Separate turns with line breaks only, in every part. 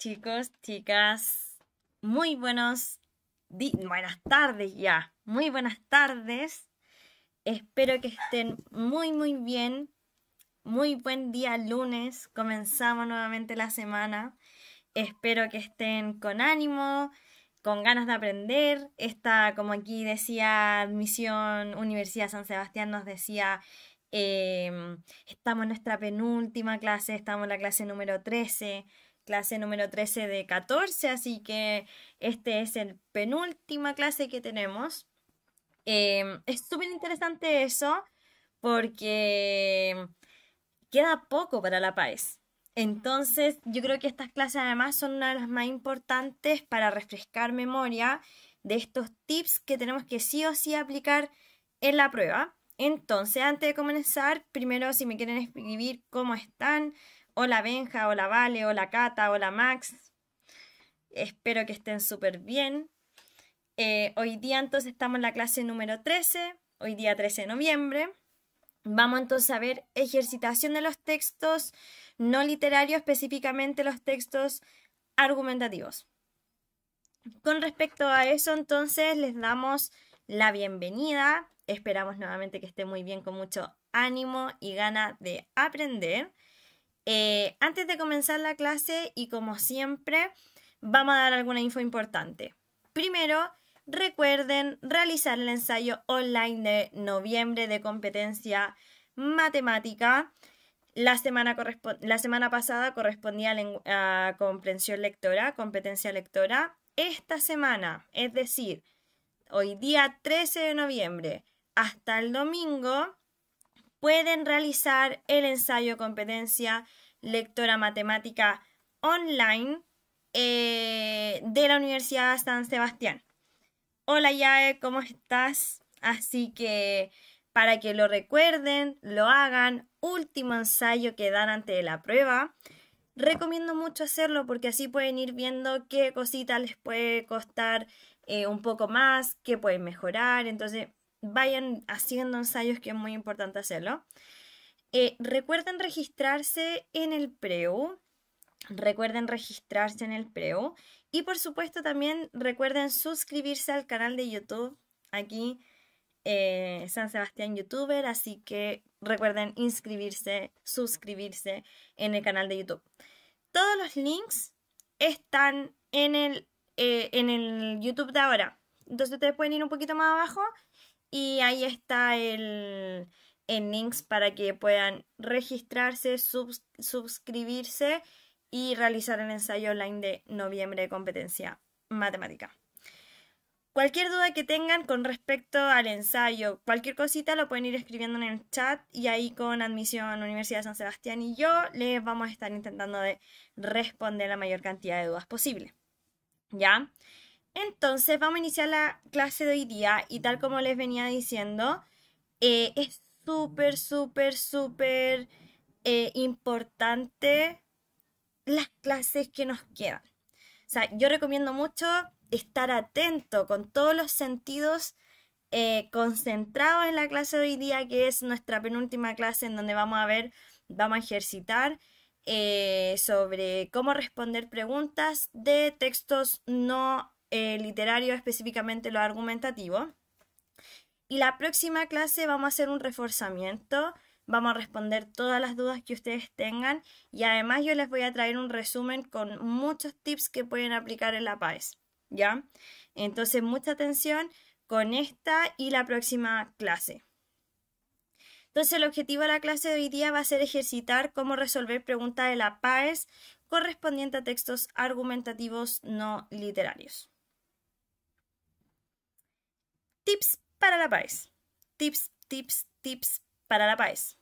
chicos, chicas, muy buenos buenas tardes ya, muy buenas tardes. Espero que estén muy muy bien. Muy buen día lunes, comenzamos nuevamente la semana. Espero que estén con ánimo, con ganas de aprender. Esta, como aquí decía Admisión Universidad San Sebastián, nos decía em, estamos en nuestra penúltima clase, estamos en la clase número 13 clase número 13 de 14, así que este es el penúltima clase que tenemos. Em, es súper interesante eso porque queda poco para la PAES. Entonces, yo creo que estas clases además son una de las más importantes para refrescar memoria de estos tips que tenemos que sí o sí aplicar en la prueba. Entonces, antes de comenzar, primero si me quieren escribir cómo están, Hola Benja, hola Vale, hola Cata, hola Max. Espero que estén súper bien. Eh, hoy día entonces estamos en la clase número 13, hoy día 13 de noviembre. Vamos entonces a ver ejercitación de los textos no literarios, específicamente los textos argumentativos. Con respecto a eso, entonces les damos la bienvenida. Esperamos nuevamente que estén muy bien, con mucho ánimo y gana de aprender. Eh, antes de comenzar la clase y como siempre, vamos a dar alguna info importante. Primero, recuerden realizar el ensayo online de noviembre de competencia matemática. La semana, la semana pasada correspondía a, a comprensión lectora, competencia lectora. Esta semana, es decir, hoy día 13 de noviembre hasta el domingo, pueden realizar el ensayo competencia lectora matemática online eh, de la Universidad San Sebastián. Hola Yae, ¿cómo estás? Así que para que lo recuerden, lo hagan, último ensayo que dan antes de la prueba. Recomiendo mucho hacerlo porque así pueden ir viendo qué cositas les puede costar eh, un poco más, qué pueden mejorar. Entonces, vayan haciendo ensayos que es muy importante hacerlo. Eh, recuerden registrarse en el PREO. Recuerden registrarse en el PREO. Y por supuesto también recuerden suscribirse al canal de YouTube. Aquí eh, San Sebastián Youtuber. Así que recuerden inscribirse, suscribirse en el canal de YouTube. Todos los links están en el, eh, en el YouTube de ahora. Entonces ustedes pueden ir un poquito más abajo y ahí está el, en links para que puedan registrarse, suscribirse y realizar el ensayo online de noviembre de competencia matemática. Cualquier duda que tengan con respecto al ensayo, cualquier cosita lo pueden ir escribiendo en el chat y ahí con Admisión Universidad de San Sebastián y yo les vamos a estar intentando de responder la mayor cantidad de dudas posible. ¿Ya? Entonces vamos a iniciar la clase de hoy día y tal como les venía diciendo, eh, es súper, súper, súper eh, importante las clases que nos quedan. O sea, yo recomiendo mucho estar atento con todos los sentidos eh, concentrados en la clase de hoy día, que es nuestra penúltima clase en donde vamos a ver, vamos a ejercitar eh, sobre cómo responder preguntas de textos no literario literarios, específicamente lo argumentativo y la próxima clase vamos a hacer un reforzamiento, vamos a responder todas las dudas que ustedes tengan y además yo les voy a traer un resumen con muchos tips que pueden aplicar en la PAES, ¿ya? Entonces, mucha atención con esta y la próxima clase. Entonces, el objetivo de la clase de hoy día va a ser ejercitar cómo resolver preguntas de la PAES correspondientes a textos argumentativos no literarios. Tips para la PAES. Tips, tips, tips para la PAES.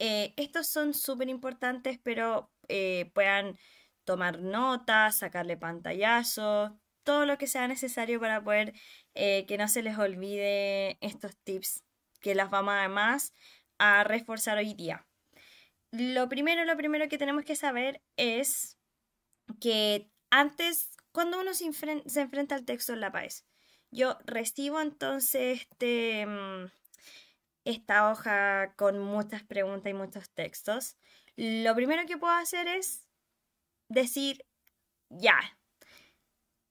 Eh, estos son súper importantes, pero eh, puedan tomar notas, sacarle pantallazos, todo lo que sea necesario para poder eh, que no se les olvide estos tips que las vamos además a reforzar hoy día. Lo primero, lo primero que tenemos que saber es que antes, cuando uno se, enfrenta al texto en La PAES, yo recibo entonces este, mm, esta hoja con muchas preguntas y muchos textos. Lo primero que puedo hacer es decir, ya,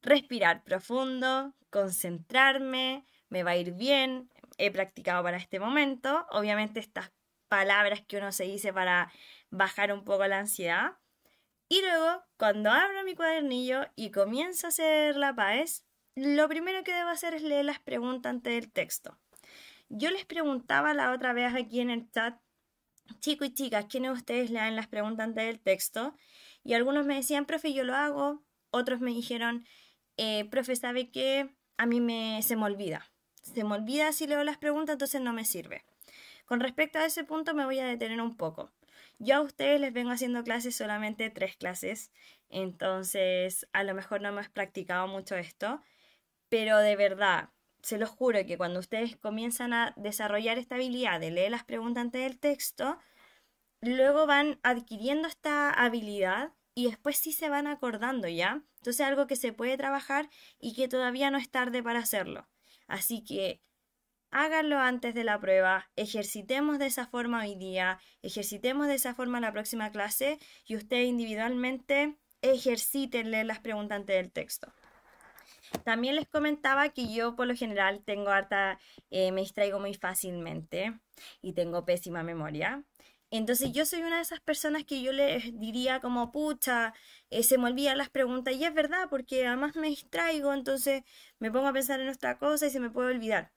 respirar profundo, concentrarme, me va a ir bien, he practicado para este momento. Obviamente estas palabras que uno se dice para bajar un poco la ansiedad. Y luego, cuando abro mi cuadernillo y comienzo a hacer la paz, lo primero que debo hacer es leer las preguntas antes del texto. Yo les preguntaba la otra vez aquí en el chat, chicos y chicas, ¿quiénes de ustedes leen las preguntas antes del texto? Y algunos me decían, profe, yo lo hago. Otros me dijeron, eh, profe, ¿sabe qué? A mí me, se me olvida. Se me olvida si leo las preguntas, entonces no me sirve. Con respecto a ese punto me voy a detener un poco. Yo a ustedes les vengo haciendo clases solamente tres clases, entonces a lo mejor no hemos practicado mucho esto, pero de verdad, se los juro que cuando ustedes comienzan a desarrollar esta habilidad de leer las preguntas antes del texto, luego van adquiriendo esta habilidad y después sí se van acordando, ¿ya? Entonces algo que se puede trabajar y que todavía no es tarde para hacerlo. Así que háganlo antes de la prueba, ejercitemos de esa forma hoy día, ejercitemos de esa forma la próxima clase y ustedes individualmente ejerciten leer las preguntas antes del texto. También les comentaba que yo por lo general tengo harta, eh, me distraigo muy fácilmente y tengo pésima memoria. Entonces yo soy una de esas personas que yo les diría como, pucha, eh, se me olvidan las preguntas. Y es verdad, porque además me distraigo, entonces me pongo a pensar en otra cosa y se me puede olvidar.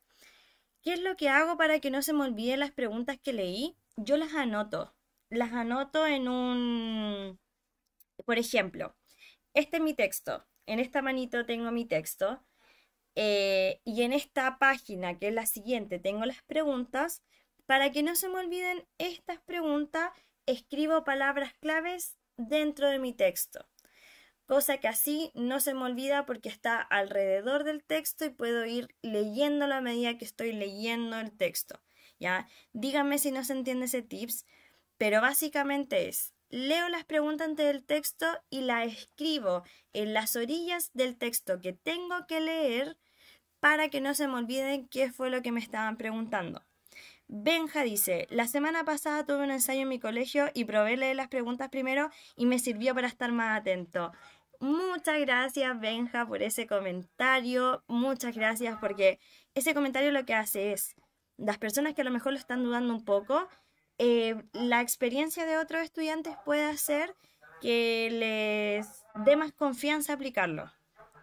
¿Qué es lo que hago para que no se me olviden las preguntas que leí? Yo las anoto. Las anoto en un... Por ejemplo, este es mi texto en esta manito tengo mi texto eh, y en esta página, que es la siguiente, tengo las preguntas. Para que no se me olviden estas preguntas, escribo palabras claves dentro de mi texto. Cosa que así no se me olvida porque está alrededor del texto y puedo ir leyéndolo a medida que estoy leyendo el texto. ¿ya? Díganme si no se entiende ese tips, pero básicamente es leo las preguntas del texto y las escribo en las orillas del texto que tengo que leer para que no se me olviden qué fue lo que me estaban preguntando. Benja dice, la semana pasada tuve un ensayo en mi colegio y probé leer las preguntas primero y me sirvió para estar más atento. Muchas gracias Benja por ese comentario, muchas gracias porque ese comentario lo que hace es, las personas que a lo mejor lo están dudando un poco, eh, la experiencia de otros estudiantes puede hacer que les dé más confianza aplicarlo.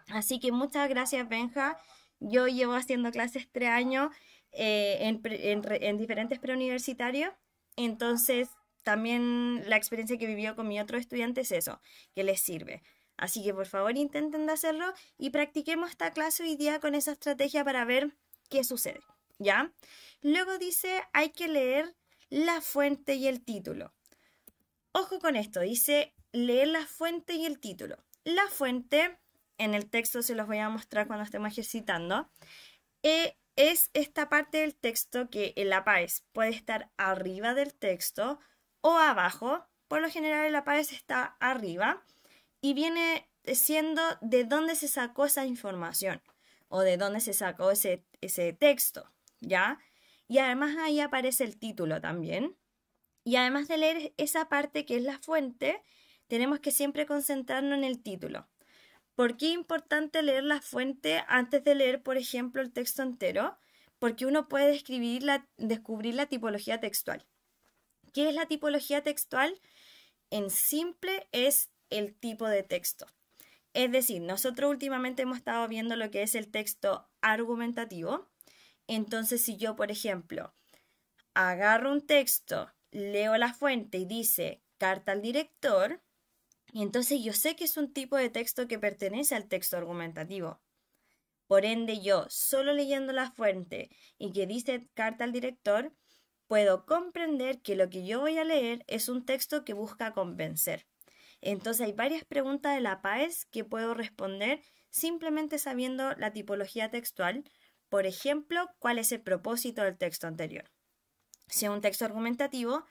Así que muchas gracias, Benja. Yo llevo haciendo clases tres años eh, en, diferentes preuniversitarios, entonces también la experiencia que vivió con mi otro estudiante es eso, que les sirve. Así que por favor intenten hacerlo y practiquemos esta clase hoy día con esa estrategia para ver qué sucede, ¿ya? Luego dice, hay que leer la fuente y el título. Ojo con esto, dice leer la fuente y el título. La fuente, en el texto se los voy a mostrar cuando estemos ejercitando, eh, es esta parte del texto que el APAES puede estar arriba del texto o abajo. Por lo general el APAES está arriba y viene siendo de dónde se sacó esa información o de dónde se sacó ese, ese texto, ¿ya? Y además ahí aparece el título también. Y además de leer esa parte que es la fuente, tenemos que siempre concentrarnos en el título. ¿Por qué es importante leer la fuente antes de leer, por ejemplo, el texto entero? Porque uno puede descubrir la tipología textual. ¿Qué es la tipología textual? En simple es el tipo de texto. Es decir, nosotros últimamente hemos estado viendo lo que es el texto argumentativo, entonces, si yo, por ejemplo, agarro un texto, leo la fuente y dice carta al director, entonces yo sé que es un tipo de texto que pertenece al texto argumentativo. Por ende, yo, solo leyendo la fuente y que dice carta al director, puedo comprender que lo que yo voy a leer es un texto que busca convencer. Entonces hay varias preguntas de la PAES que puedo responder simplemente sabiendo la tipología textual, por ejemplo, cuál es el propósito del texto anterior. Si es un texto argumentativo,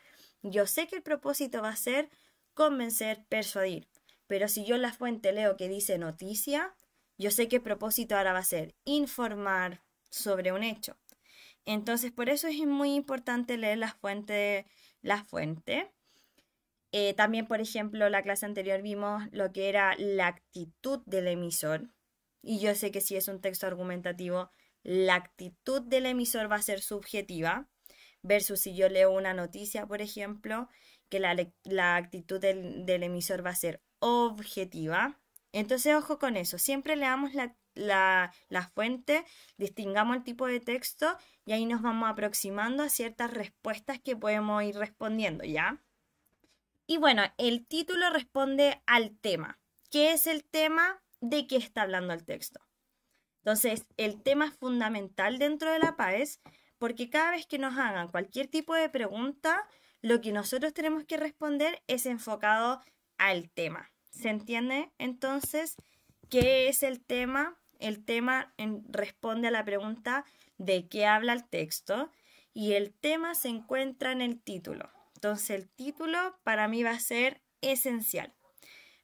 yo sé que el propósito va a ser convencer, persuadir. Pero si yo en la fuente leo que dice noticia, yo sé que el propósito ahora va a ser informar sobre un hecho. Entonces, por eso es muy importante leer la fuente. La fuente. Eh, también, por ejemplo, la clase anterior vimos lo que era la actitud del emisor. Y yo sé que si es un texto argumentativo, la actitud del emisor va a ser subjetiva, versus si yo leo una noticia, por ejemplo, que la, actitud del, emisor va a ser objetiva. Entonces, ojo con eso, siempre leamos la, la, la fuente, distingamos el tipo de texto y ahí nos vamos aproximando a ciertas respuestas que podemos ir respondiendo, ¿ya? Y bueno, el título responde al tema. ¿Qué es el tema? ¿De qué está hablando el texto? Entonces, el tema fundamental dentro de la PAES porque cada vez que nos hagan cualquier tipo de pregunta, lo que nosotros tenemos que responder es enfocado al tema. ¿Se entiende? Entonces, ¿qué es el tema? El tema responde a la pregunta de qué habla el texto y el tema se encuentra en el título. Entonces, el título para mí va a ser esencial.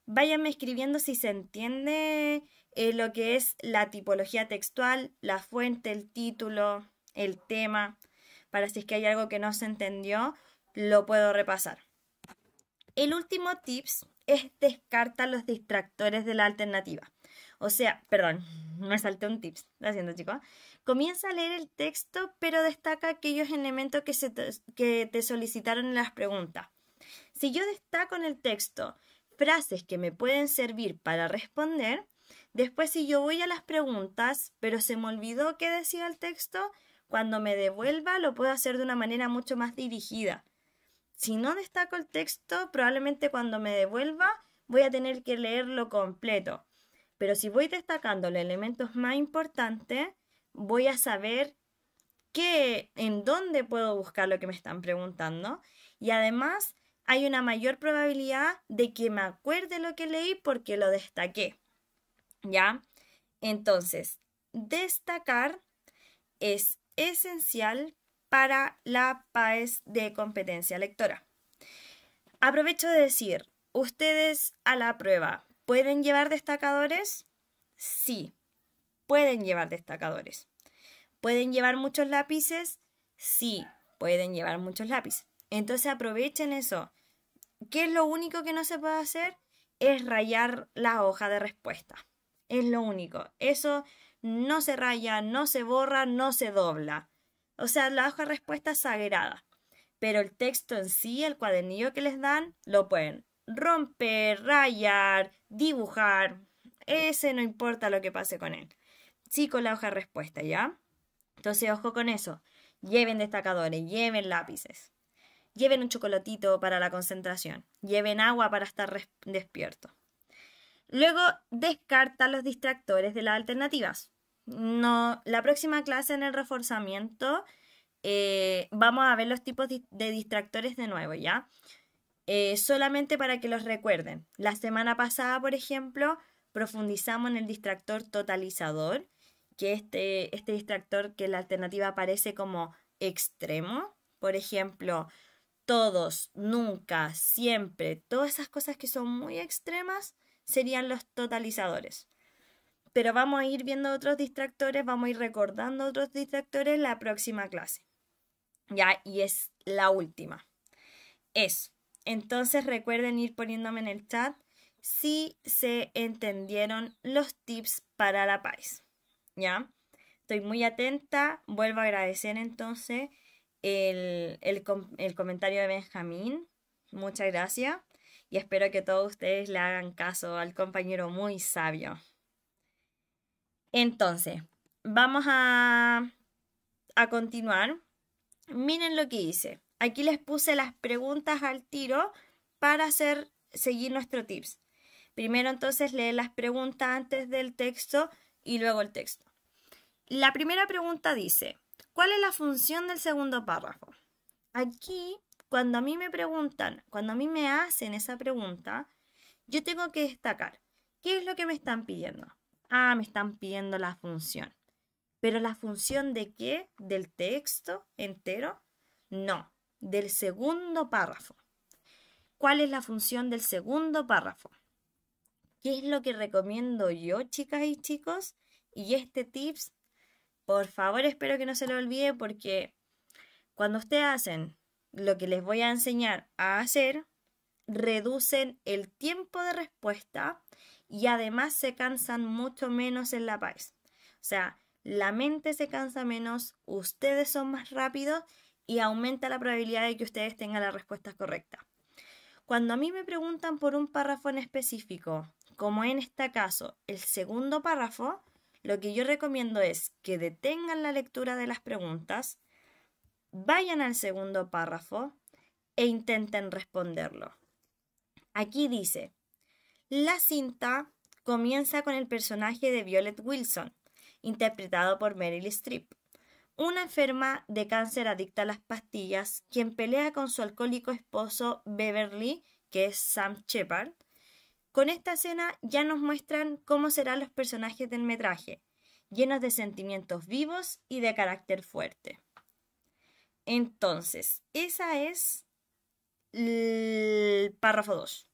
Váyanme escribiendo si se entiende eh, lo que es la tipología textual, la fuente, el título, el tema, para si es que hay algo que no se entendió, lo puedo repasar. El último tips es descarta los distractores de la alternativa. O sea, perdón, me salté un tips, lo haciendo, chicos. Comienza a leer el texto, pero destaca aquellos elementos que, que te solicitaron en las preguntas. Si yo destaco en el texto frases que me pueden servir para responder, Después si yo voy a las preguntas, pero se me olvidó qué decía el texto, cuando me devuelva lo puedo hacer de una manera mucho más dirigida. Si no destaco el texto, probablemente cuando me devuelva voy a tener que leerlo completo. Pero si voy destacando los elementos más importantes, voy a saber qué, en dónde puedo buscar lo que me están preguntando. Y además hay una mayor probabilidad de que me acuerde lo que leí porque lo destaqué. ¿Ya? Entonces, destacar es esencial para la PAES de competencia lectora. Aprovecho de decir, ¿ustedes a la prueba pueden llevar destacadores? Sí, pueden llevar destacadores. ¿Pueden llevar muchos lápices? Sí, pueden llevar muchos lápices. Entonces aprovechen eso. ¿Qué es lo único que no se puede hacer? Es rayar la hoja de respuesta. Es lo único. Eso no se raya, no se borra, no se dobla. O sea, la hoja de respuesta es sagrada. Pero el texto en sí, el cuadernillo que les dan, lo pueden romper, rayar, dibujar. Ese no importa lo que pase con él. Sí, con la hoja de respuesta, ¿ya? Entonces, ojo con eso. Lleven destacadores, lleven lápices. Lleven un chocolatito para la concentración. Lleven agua para estar despierto. Luego, descarta los distractores de las alternativas. No, la próxima clase en el reforzamiento eh, vamos a ver los tipos de distractores de nuevo, ¿ya? Eh, solamente para que los recuerden. La semana pasada, por ejemplo, profundizamos en el distractor totalizador, que este, este distractor que la alternativa aparece como extremo. Por ejemplo, todos, nunca, siempre, todas esas cosas que son muy extremas serían los totalizadores. Pero vamos a ir viendo otros distractores, vamos a ir recordando otros distractores en la próxima clase. Ya, y es la última. es. Entonces recuerden ir poniéndome en el chat si se entendieron los tips para la paz. ¿Ya? Estoy muy atenta. Vuelvo a agradecer entonces el, el comentario de Benjamín. Muchas gracias y espero que todos ustedes le hagan caso al compañero muy sabio. Entonces, vamos a, a continuar. Miren lo que hice. Aquí les puse las preguntas al tiro para hacer, seguir nuestro tips. Primero entonces lee las preguntas antes del texto y luego el texto. La primera pregunta dice, ¿cuál es la función del segundo párrafo? Aquí cuando a mí me preguntan, cuando a mí me hacen esa pregunta, yo tengo que destacar, ¿qué es lo que me están pidiendo? Ah, me están pidiendo la función. ¿Pero la función de qué? ¿Del texto entero? No, del segundo párrafo. ¿Cuál es la función del segundo párrafo? ¿Qué es lo que recomiendo yo, chicas y chicos? Y este tips, por favor, espero que no se lo olvide porque cuando ustedes hacen lo que les voy a enseñar a hacer, reducen el tiempo de respuesta y además se cansan mucho menos en la paz. O sea, la mente se cansa menos, ustedes son más rápidos y aumenta la probabilidad de que ustedes tengan la respuesta correcta. Cuando a mí me preguntan por un párrafo en específico, como en este caso el segundo párrafo, lo que yo recomiendo es que detengan la lectura de las preguntas, vayan al segundo párrafo e intenten responderlo. Aquí dice, la cinta comienza con el personaje de Violet Wilson, interpretado por Meryl Streep, una enferma de cáncer adicta a las pastillas, quien pelea con su alcohólico esposo Beverly, que es Sam Shepard. Con esta escena ya nos muestran cómo serán los personajes del metraje, llenos de sentimientos vivos y de carácter fuerte. Entonces, esa es el párrafo 2.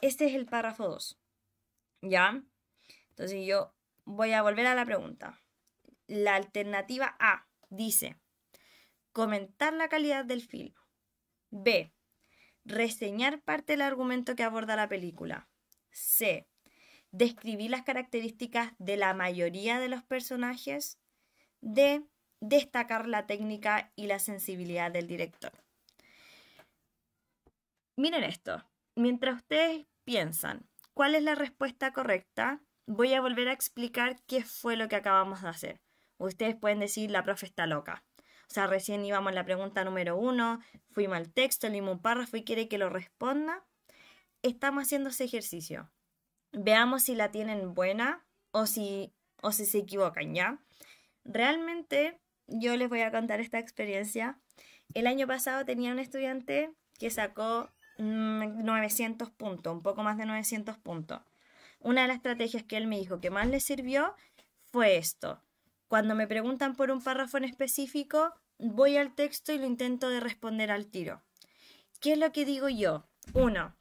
Este es el párrafo 2. ¿Ya? Entonces yo voy a volver a la pregunta. La alternativa A dice, comentar la calidad del film. B, reseñar parte del argumento que aborda la película. C, describir las características de la mayoría de los personajes. D, destacar la técnica y la sensibilidad del director. Miren esto, mientras ustedes piensan cuál es la respuesta correcta, voy a volver a explicar qué fue lo que acabamos de hacer. Ustedes pueden decir, la profe está loca. O sea, recién íbamos a la pregunta número uno, fuimos al texto, leímos un párrafo y quiere que lo responda. Estamos haciendo ese ejercicio. Veamos si la tienen buena o si, o si se equivocan, ¿ya? Realmente yo les voy a contar esta experiencia. El año pasado tenía un estudiante que sacó 900 mm, puntos, un poco más de 900 puntos. Una de las estrategias que él me dijo que más le sirvió fue esto. Cuando me preguntan por un párrafo en específico, voy al texto y lo intento de responder al tiro. ¿Qué es lo que digo yo? Uno,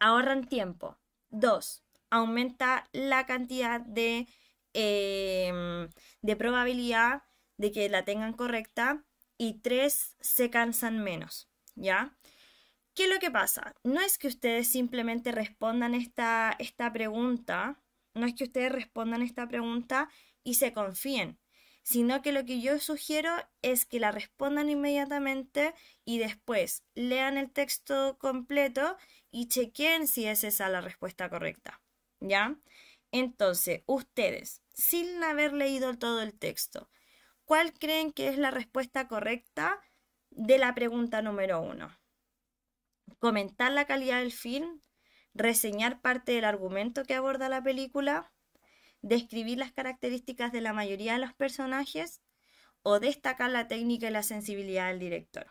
ahorran tiempo. Dos, aumenta la cantidad de, em, de probabilidad de que la tengan correcta y tres se cansan menos, ¿ya? ¿Qué es lo que pasa? No es que ustedes simplemente respondan esta, pregunta, no es que ustedes respondan esta pregunta y se confíen, sino que lo que yo sugiero es que la respondan inmediatamente y después lean el texto completo y chequen si es esa la respuesta correcta, ¿ya? Entonces, ustedes, sin haber leído todo el texto, ¿Cuál creen que es la respuesta correcta de la pregunta número uno? Comentar la calidad del film, reseñar parte del argumento que aborda la película, describir las características de la mayoría de los personajes o destacar la técnica y la sensibilidad del director.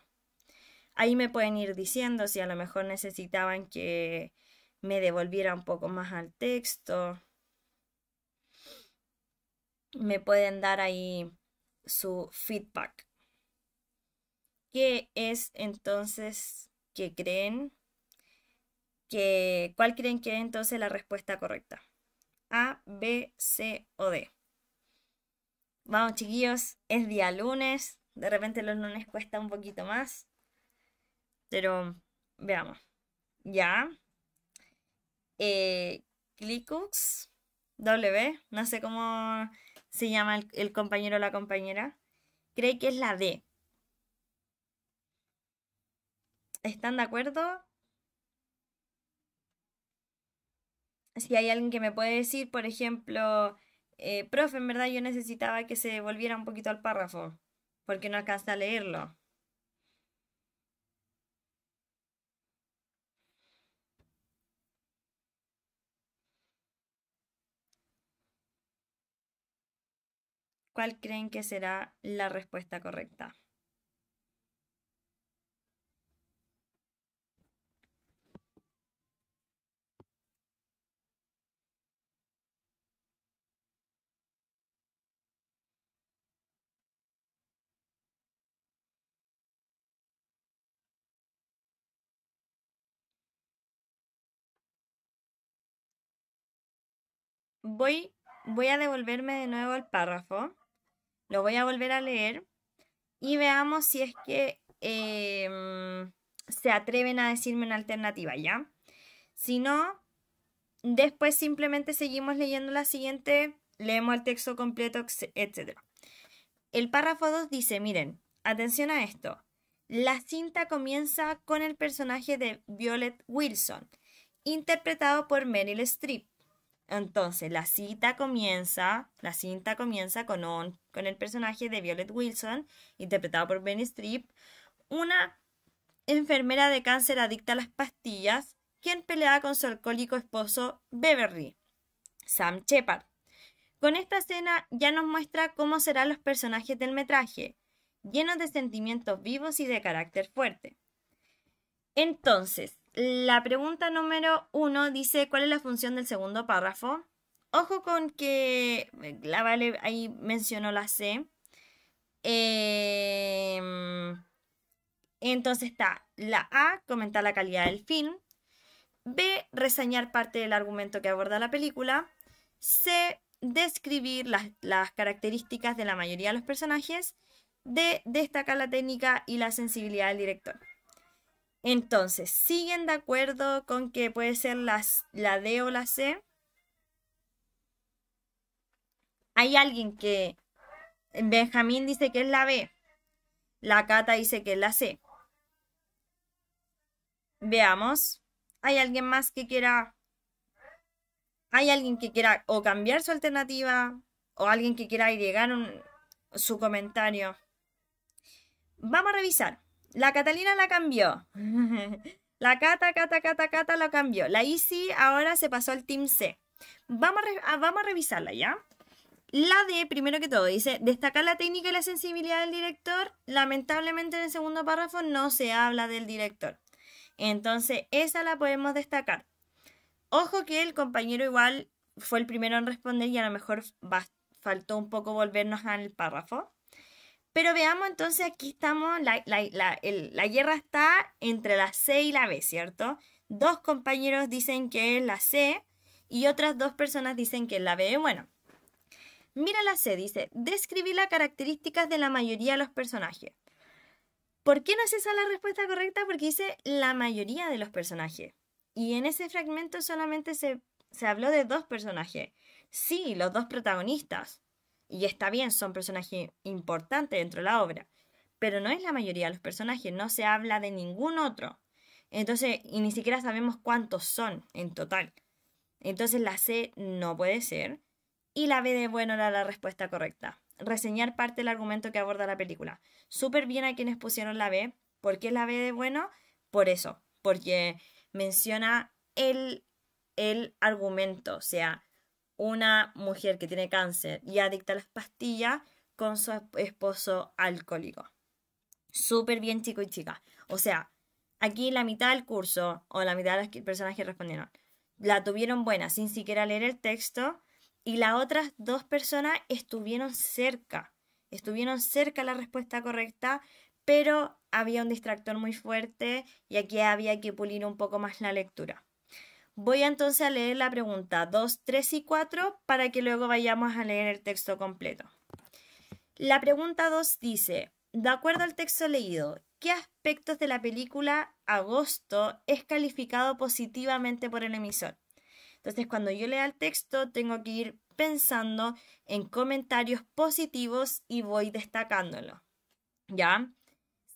Ahí me pueden ir diciendo si a lo mejor necesitaban que me devolviera un poco más al texto. Me pueden dar ahí su feedback. ¿Qué es entonces que creen? Que, ¿Cuál creen que es entonces la respuesta correcta? A, B, C o D. Vamos chiquillos, es día lunes. De repente los lunes cuesta un poquito más. Pero veamos. Ya. Eh, W. No sé cómo se llama el, compañero o la compañera, cree que es la D. ¿Están de acuerdo? Si hay alguien que me puede decir, por ejemplo, eh, profe, en verdad yo necesitaba que se volviera un poquito al párrafo, porque no alcanza a leerlo. ¿Cuál creen que será la respuesta correcta? Voy, voy, a devolverme de nuevo al párrafo lo voy a volver a leer y veamos si es que em, se atreven a decirme una alternativa, ¿ya? Si no, después simplemente seguimos leyendo la siguiente, leemos el texto completo, etc. El párrafo 2 dice, miren, atención a esto. La cinta comienza con el personaje de Violet Wilson, interpretado por Meryl Streep, entonces, la cita comienza, la cinta comienza con, con el personaje de Violet Wilson, interpretado por Benny Strip, una enfermera de cáncer adicta a las pastillas, quien pelea con su alcohólico esposo Beverly, Sam Shepard. Con esta escena ya nos muestra cómo serán los personajes del metraje, llenos de sentimientos vivos y de carácter fuerte. Entonces, la pregunta número uno dice, ¿cuál es la función del segundo párrafo? Ojo con que eh, la Vale ahí mencionó la C. Em, entonces está la A, comentar la calidad del film. B, reseñar parte del argumento que aborda la película. C, describir las características de la mayoría de los personajes. D, destacar la técnica y la sensibilidad del director. Entonces, ¿siguen de acuerdo con que puede ser la D o la C? Hay alguien que... Benjamín dice que es la B. La Cata dice que es la C. Veamos. ¿Hay alguien más que quiera... ¿Hay alguien que quiera o cambiar su alternativa o alguien que quiera agregar su comentario? Vamos a revisar. La Catalina la cambió. la Cata, Cata, Cata, Cata la cambió. La Isi ahora se pasó al Team C. Vamos a, ah, vamos a revisarla ya. La D, primero que todo, dice, destacar la técnica y la sensibilidad del director. Lamentablemente en el segundo párrafo no se habla del director. Entonces, esa la podemos destacar. Ojo que el compañero igual fue el primero en responder y a lo mejor faltó un poco volvernos al párrafo. Pero veamos entonces, aquí estamos, la, guerra está entre la C y la B, ¿cierto? Dos compañeros dicen que es la C y otras dos personas dicen que es la B. Bueno, mira la C, dice, describí las características de la mayoría de los personajes. ¿Por qué no es esa la respuesta correcta? Porque dice la mayoría de los personajes. Y en ese fragmento solamente se, se habló de dos personajes. Sí, los dos protagonistas y está bien, son personajes importantes dentro de la obra, pero no es la mayoría de los personajes, no se habla de ningún otro. Entonces, y ni siquiera sabemos cuántos son en total. Entonces la C no puede ser y la B de bueno era la respuesta correcta. Reseñar parte del argumento que aborda la película. Súper bien a quienes pusieron la B. ¿Por qué la B de bueno? Por eso, porque menciona el, el argumento, o sea, una mujer que tiene cáncer y adicta a las pastillas con su esposo alcohólico. Súper bien, chico y chica. O sea, aquí la mitad del curso o la mitad de las personas que respondieron la tuvieron buena sin siquiera leer el texto y las otras dos personas estuvieron cerca, estuvieron cerca la respuesta correcta, pero había un distractor muy fuerte y aquí había que pulir un poco más la lectura. Voy entonces a leer la pregunta 2, 3 y 4 para que luego vayamos a leer el texto completo. La pregunta 2 dice, de acuerdo al texto leído, ¿qué aspectos de la película Agosto es calificado positivamente por el emisor? Entonces, cuando yo lea el texto, tengo que ir pensando en comentarios positivos y voy destacándolo. ¿Ya?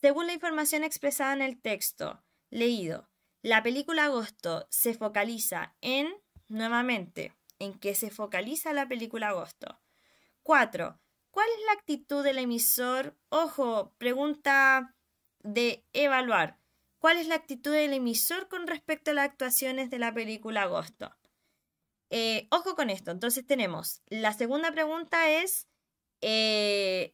Según la información expresada en el texto leído, la película Agosto se focaliza en, nuevamente, en qué se focaliza la película Agosto. 4. ¿Cuál es la actitud del emisor? Ojo, pregunta de evaluar. ¿Cuál es la actitud del emisor con respecto a las actuaciones de la película Agosto? Eh, ojo con esto. Entonces tenemos, la segunda pregunta es eh,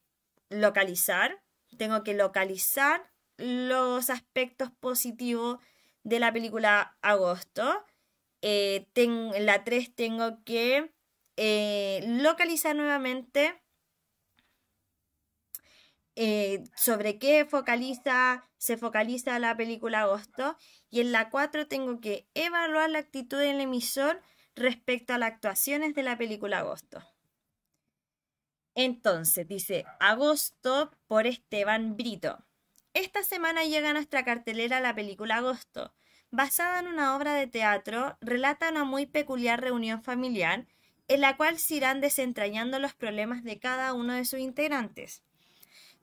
localizar. Tengo que localizar los aspectos positivos de la película Agosto. Eh, en la 3 tengo que eh, localizar nuevamente eh, sobre qué focaliza, se focaliza la película Agosto. Y en la 4 tengo que evaluar la actitud del emisor respecto a las actuaciones de la película Agosto. Entonces, dice Agosto por Esteban Brito. Esta semana llega a nuestra cartelera la película Agosto. Basada en una obra de teatro, relata una muy peculiar reunión familiar en la cual se irán desentrañando los problemas de cada uno de sus integrantes.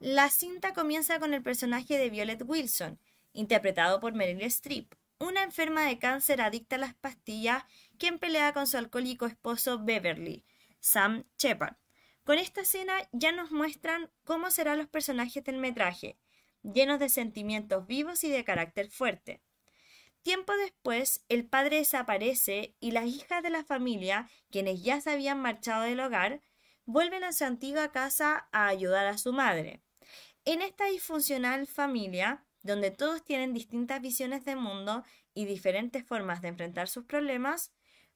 La cinta comienza con el personaje de Violet Wilson, interpretado por Meryl Streep, una enferma de cáncer adicta a las pastillas, quien pelea con su alcohólico esposo Beverly, Sam Shepard. Con esta escena ya nos muestran cómo serán los personajes del metraje, llenos de sentimientos vivos y de carácter fuerte. Tiempo después, el padre desaparece y las hijas de la familia, quienes ya se habían marchado del hogar, vuelven a su antigua casa a ayudar a su madre. En esta disfuncional familia, donde todos tienen distintas visiones del mundo y diferentes formas de enfrentar sus problemas,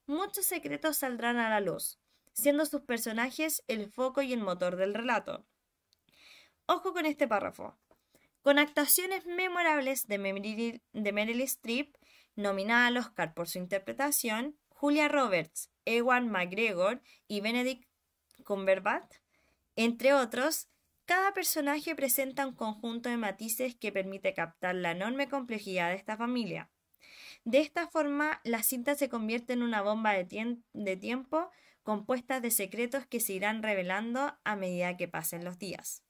muchos secretos saldrán a la luz, siendo sus personajes el foco y el motor del relato. Ojo con este párrafo. Con actuaciones memorables de Meryl, de Streep, nominada al Oscar por su interpretación, Julia Roberts, Ewan McGregor y Benedict Cumberbatch, entre otros, cada personaje presenta un conjunto de matices que permite captar la enorme complejidad de esta familia. De esta forma, la cinta se convierte en una bomba de tiempo compuesta de secretos que se irán revelando a medida que pasen los días.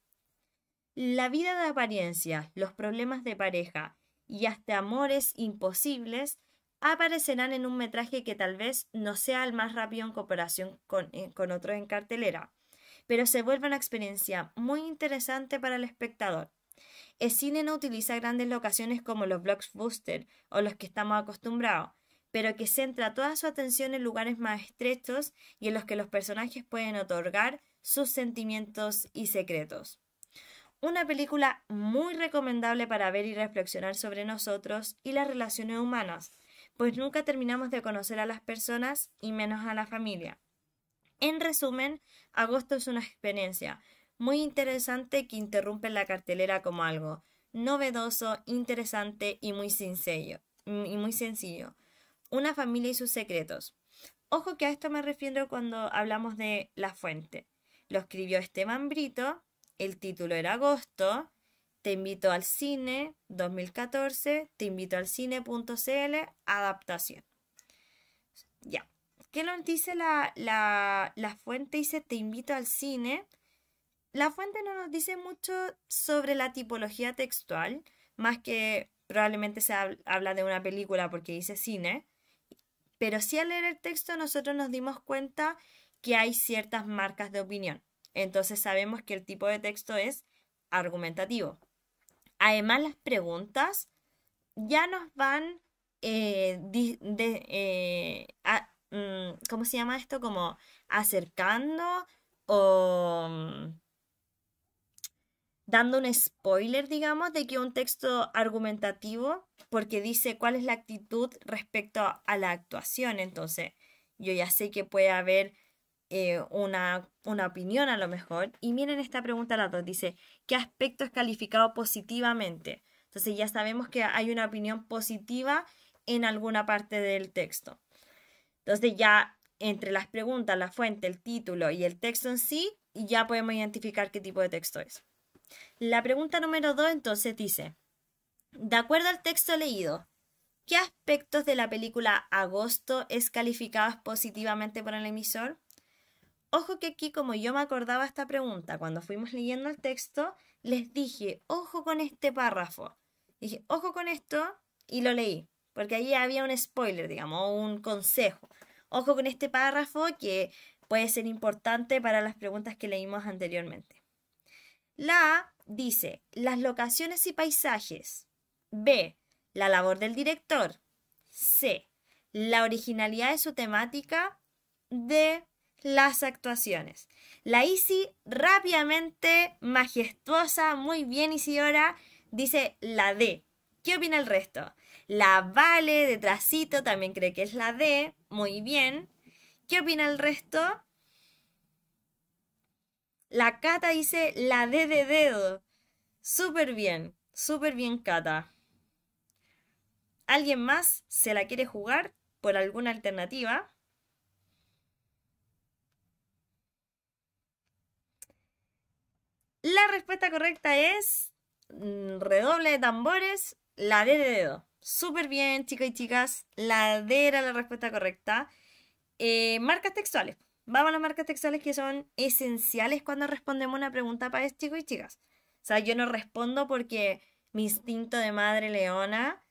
La vida de apariencia, los problemas de pareja y hasta amores imposibles aparecerán en un metraje que tal vez no sea el más rápido en cooperación con, eh, otros otro en cartelera, pero se vuelve una experiencia muy interesante para el espectador. El cine no utiliza grandes locaciones como los blockbusters o los que estamos acostumbrados, pero que centra toda su atención en lugares más estrechos y en los que los personajes pueden otorgar sus sentimientos y secretos. Una película muy recomendable para ver y reflexionar sobre nosotros y las relaciones humanas, pues nunca terminamos de conocer a las personas y menos a la familia. En resumen, agosto es una experiencia muy interesante que interrumpe la cartelera como algo novedoso, interesante y muy sencillo. Y muy sencillo. Una familia y sus secretos. Ojo que a esto me refiero cuando hablamos de La Fuente. Lo escribió Esteban Brito el título era agosto. Te invito al cine 2014, te invito al cine.cl, adaptación. Ya. ¿Qué nos dice la, la fuente? Dice te invito al cine. La fuente no nos dice mucho sobre la tipología textual, más que probablemente se habla de una película porque dice cine. Pero sí al leer el texto nosotros nos dimos cuenta que hay ciertas marcas de opinión. Entonces sabemos que el tipo de texto es argumentativo. Además, las preguntas ya nos van eh, eh, mm, ¿cómo se llama esto? Como acercando o mm, dando un spoiler, digamos, de que un texto argumentativo, porque dice cuál es la actitud respecto a la actuación. Entonces, yo ya sé que puede haber eh, una, opinión a lo mejor. Y miren esta pregunta la dos. Dice, ¿qué aspecto es calificado positivamente? Entonces ya sabemos que hay una opinión positiva en alguna parte del texto. Entonces ya entre las preguntas, la fuente, el título y el texto en sí, ya podemos identificar qué tipo de texto es. La pregunta número dos entonces dice, de acuerdo al texto leído, ¿qué aspectos de la película Agosto es calificados positivamente por el emisor? Ojo que aquí, como yo me acordaba esta pregunta cuando fuimos leyendo el texto, les dije, ojo con este párrafo. Dije, ojo con esto y lo leí, porque allí había un spoiler, digamos, un consejo. Ojo con este párrafo que puede ser importante para las preguntas que leímos anteriormente. La A dice, las locaciones y paisajes. B, la labor del director. C, la originalidad de su temática. D, las actuaciones. La Isi rápidamente, majestuosa, muy bien ahora dice la D. ¿Qué opina el resto? La Vale de Tracito también cree que es la D. Muy bien. ¿Qué opina el resto? La Cata dice la D de dedo. Súper bien, súper bien Cata. ¿Alguien más se la quiere jugar por alguna alternativa? La respuesta correcta es mm, redoble de tambores, la D de dedo. Súper bien, chicos y chicas. La D era la respuesta correcta. Eh, marcas textuales. Vamos a las marcas textuales que son esenciales cuando respondemos una pregunta para chicos y chicas. O sea, yo no respondo porque mi instinto de madre leona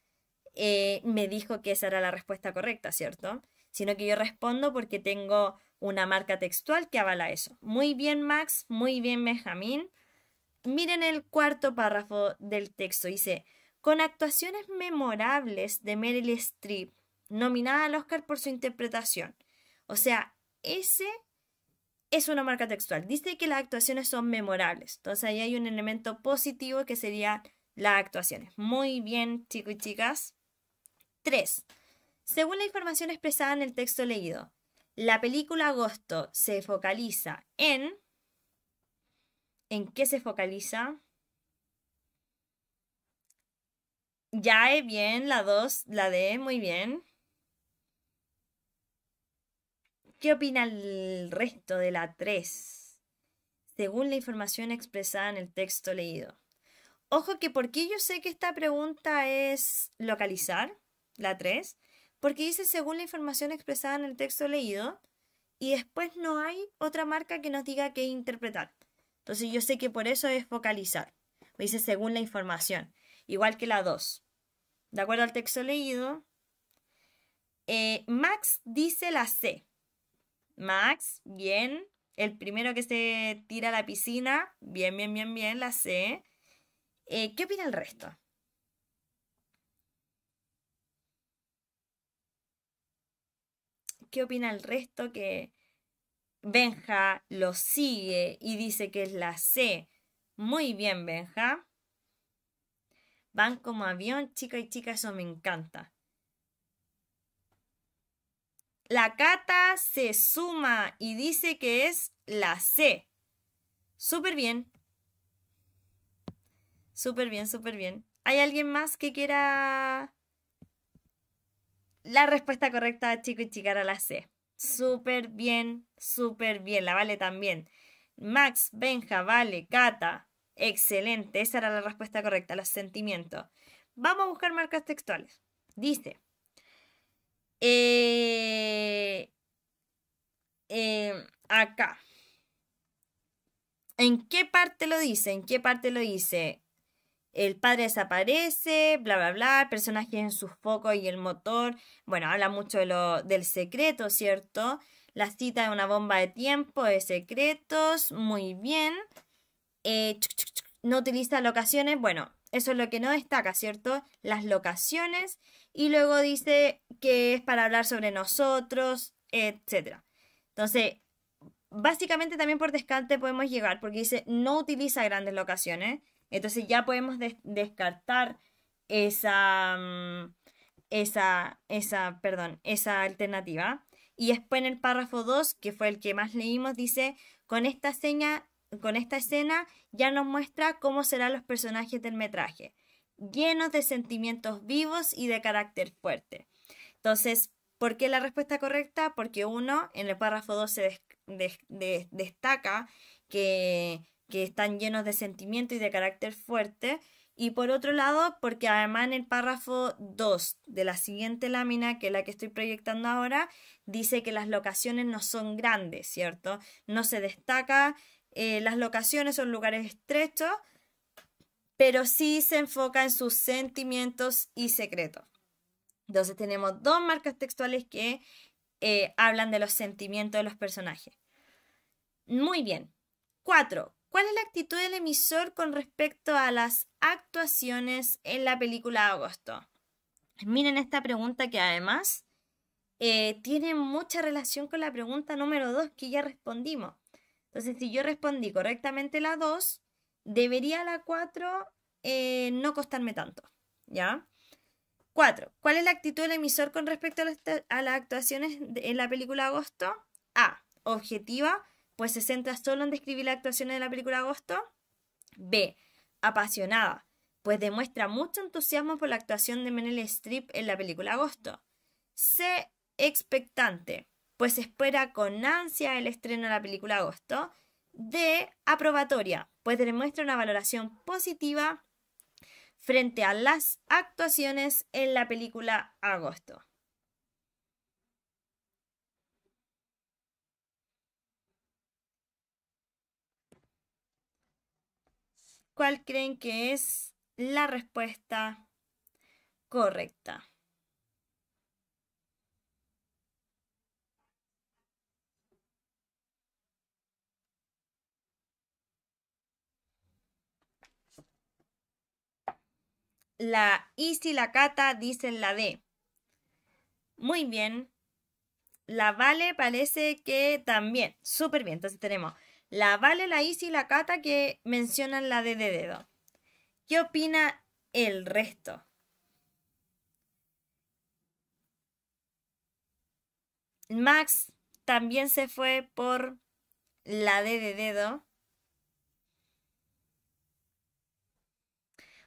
eh, me dijo que esa era la respuesta correcta, ¿cierto? Sino que yo respondo porque tengo una marca textual que avala eso. Muy bien, Max. Muy bien, Benjamín. Miren el cuarto párrafo del texto. Dice, con actuaciones memorables de Meryl Streep, nominada al Oscar por su interpretación. O sea, ese es una marca textual. Dice que las actuaciones son memorables. Entonces ahí hay un elemento positivo que sería las actuaciones. Muy bien, chicos y chicas. Tres, Según la información expresada en el texto leído, la película Agosto se focaliza en en qué se focaliza. Ya es bien, la 2, la D, muy bien. ¿Qué opina el resto de la 3? Según la información expresada en el texto leído. Ojo que porque yo sé que esta pregunta es localizar, la 3, porque dice según la información expresada en el texto leído y después no hay otra marca que nos diga qué interpretar. Entonces yo sé que por eso es focalizar. Me dice según la información. Igual que la 2. De acuerdo al texto leído. Eh, Max dice la C. Max, bien. El primero que se tira a la piscina. Bien, bien, bien, bien, la C. Eh, ¿Qué opina el resto? ¿Qué opina el resto que Benja lo sigue y dice que es la C. Muy bien, Benja. Van como avión, chica y chica, eso me encanta. La cata se suma y dice que es la C. Súper bien. Súper bien, súper bien. ¿Hay alguien más que quiera la respuesta correcta, chico y chica, era la C? súper bien, súper bien. La Vale también. Max, Benja, Vale, Cata. Excelente, esa era la respuesta correcta, los sentimientos. Vamos a buscar marcas textuales. Dice, eh, eh, acá. ¿En qué parte lo dice? ¿En qué parte lo dice? el padre desaparece, bla, bla, bla, personaje en sus focos y el motor. Bueno, habla mucho de lo, del secreto, ¿cierto? La cita de una bomba de tiempo, de secretos, muy bien. Eh, no utiliza locaciones, bueno, eso es lo que no destaca, ¿cierto? Las locaciones. Y luego dice que es para hablar sobre nosotros, etc. Entonces, básicamente también por descarte podemos llegar, porque dice no utiliza grandes locaciones. Entonces ya podemos descartar esa, mm, esa, esa, perdón, esa alternativa. Y después en el párrafo 2, que fue el que más leímos, dice, con esta, seña, con esta escena ya nos muestra cómo serán los personajes del metraje, llenos de sentimientos vivos y de carácter fuerte. Entonces, ¿por qué la respuesta correcta? Porque uno, en el párrafo 2 se destaca que que están llenos de sentimiento y de carácter fuerte. Y por otro lado, porque además en el párrafo 2 de la siguiente lámina, que es la que estoy proyectando ahora, dice que las locaciones no son grandes, ¿cierto? No se destaca, eh, las locaciones son lugares estrechos, pero sí se enfoca en sus sentimientos y secretos. Entonces tenemos dos marcas textuales que eh, hablan de los sentimientos de los personajes. Muy bien. Cuatro, ¿Cuál es la actitud del emisor con respecto a las actuaciones en la película Agosto? Miren esta pregunta que además eh, tiene mucha relación con la pregunta número 2 que ya respondimos. Entonces, si yo respondí correctamente la 2, debería la 4 eh, no costarme tanto, ¿ya? 4. ¿Cuál es la actitud del emisor con respecto a, las, actuaciones en la película Agosto? A. Objetiva pues se centra solo en describir las actuaciones de la película Agosto. B. Apasionada, pues demuestra mucho entusiasmo por la actuación de Meryl Strip en la película Agosto. C. Expectante, pues espera con ansia el estreno de la película Agosto. D. Aprobatoria, pues demuestra una valoración positiva frente a las actuaciones en la película Agosto. ¿Cuál creen que es la respuesta correcta? La Isi y la Cata dicen la D. Muy bien. La Vale parece que también. Súper bien. Entonces tenemos la Vale, la Isi y la Cata que mencionan la D de dedo. ¿Qué opina el resto? Max también se fue por la D de dedo.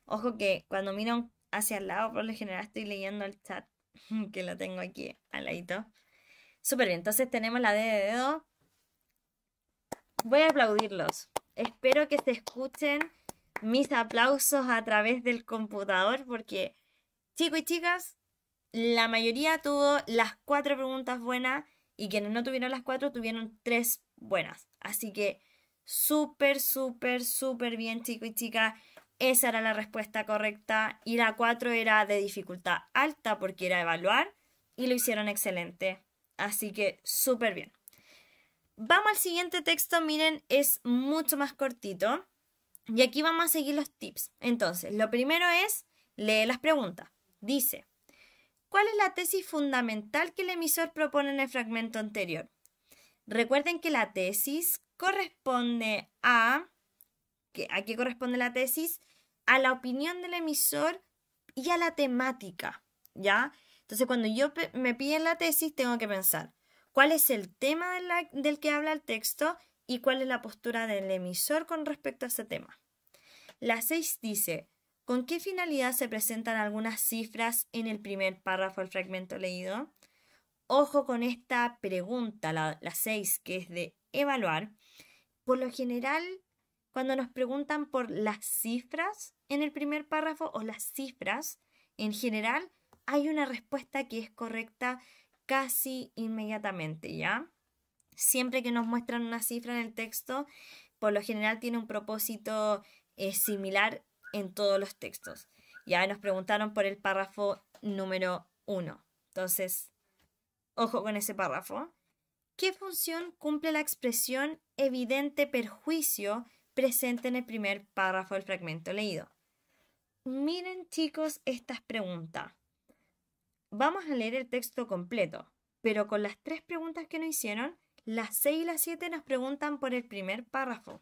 Ojo que cuando miro hacia el lado, por lo general estoy leyendo el chat, que lo tengo aquí al ladito. Súper bien, entonces tenemos la D de dedo, Voy a aplaudirlos. Espero que se escuchen mis aplausos a través del computador porque, chicos y chicas, la mayoría tuvo las cuatro preguntas buenas y quienes no tuvieron las cuatro tuvieron tres buenas. Así que súper, súper, súper bien, chicos y chicas. Esa era la respuesta correcta y la cuatro era de dificultad alta porque era evaluar y lo hicieron excelente. Así que súper bien. Vamos al siguiente texto, miren, es mucho más cortito. Y aquí vamos a seguir los tips. Entonces, lo primero es leer las preguntas. Dice, ¿cuál es la tesis fundamental que el emisor propone en el fragmento anterior? Recuerden que la tesis corresponde a... ¿A qué corresponde la tesis? A la opinión del emisor y a la temática, ¿ya? Entonces, cuando yo me piden la tesis, tengo que pensar, cuál es el tema del que habla el texto y cuál es la postura del emisor con respecto a ese tema. La 6 dice, ¿con qué finalidad se presentan algunas cifras en el primer párrafo del fragmento leído? Ojo con esta pregunta, la 6, que es de evaluar. Por lo general, cuando nos preguntan por las cifras en el primer párrafo o las cifras en general, hay una respuesta que es correcta casi inmediatamente, ¿ya? Siempre que nos muestran una cifra en el texto, por lo general tiene un propósito eh, similar en todos los textos. Ya nos preguntaron por el párrafo número 1. Entonces, ojo con ese párrafo. ¿Qué función cumple la expresión evidente perjuicio presente en el primer párrafo del fragmento leído? Miren chicos estas preguntas. Vamos a leer el texto completo, pero con las tres preguntas que nos hicieron, las seis y las siete nos preguntan por el primer párrafo.